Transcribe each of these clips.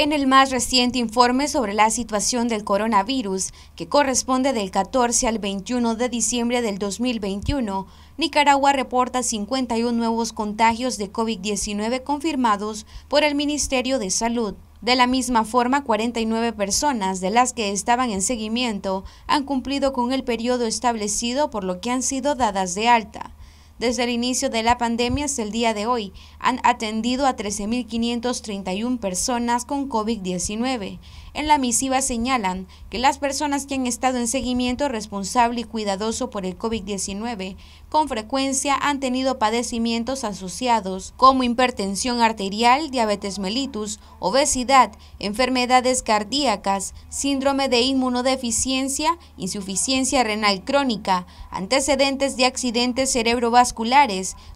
En el más reciente informe sobre la situación del coronavirus, que corresponde del 14 al 21 de diciembre del 2021, Nicaragua reporta 51 nuevos contagios de COVID-19 confirmados por el Ministerio de Salud. De la misma forma, 49 personas de las que estaban en seguimiento han cumplido con el periodo establecido por lo que han sido dadas de alta. Desde el inicio de la pandemia hasta el día de hoy, han atendido a 13.531 personas con COVID-19. En la misiva señalan que las personas que han estado en seguimiento responsable y cuidadoso por el COVID-19 con frecuencia han tenido padecimientos asociados como hipertensión arterial, diabetes mellitus, obesidad, enfermedades cardíacas, síndrome de inmunodeficiencia, insuficiencia renal crónica, antecedentes de accidentes cerebrovasculares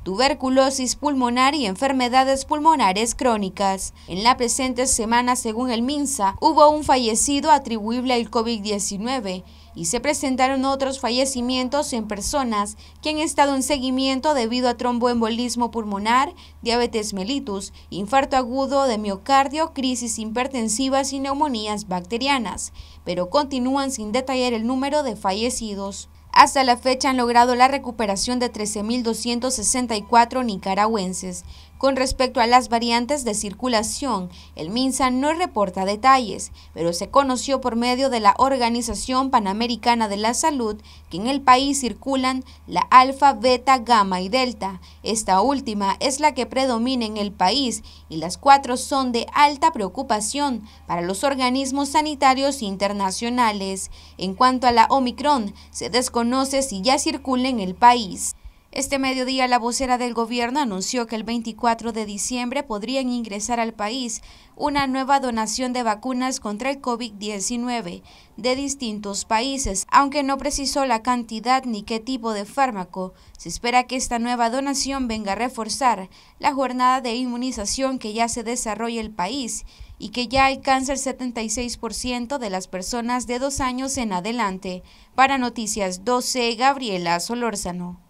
tuberculosis pulmonar y enfermedades pulmonares crónicas. En la presente semana, según el MINSA, hubo un fallecido atribuible al COVID-19 y se presentaron otros fallecimientos en personas que han estado en seguimiento debido a tromboembolismo pulmonar, diabetes mellitus, infarto agudo de miocardio, crisis hipertensivas y neumonías bacterianas, pero continúan sin detallar el número de fallecidos. Hasta la fecha han logrado la recuperación de 13.264 nicaragüenses. Con respecto a las variantes de circulación, el MINSA no reporta detalles, pero se conoció por medio de la Organización Panamericana de la Salud que en el país circulan la alfa, beta, gamma y delta. Esta última es la que predomina en el país y las cuatro son de alta preocupación para los organismos sanitarios internacionales. En cuanto a la Omicron, se conoces si ya circula en el país. Este mediodía la vocera del gobierno anunció que el 24 de diciembre podrían ingresar al país una nueva donación de vacunas contra el COVID-19 de distintos países, aunque no precisó la cantidad ni qué tipo de fármaco. Se espera que esta nueva donación venga a reforzar la jornada de inmunización que ya se desarrolla el país y que ya alcanza el 76% de las personas de dos años en adelante. Para Noticias 12, Gabriela Solórzano.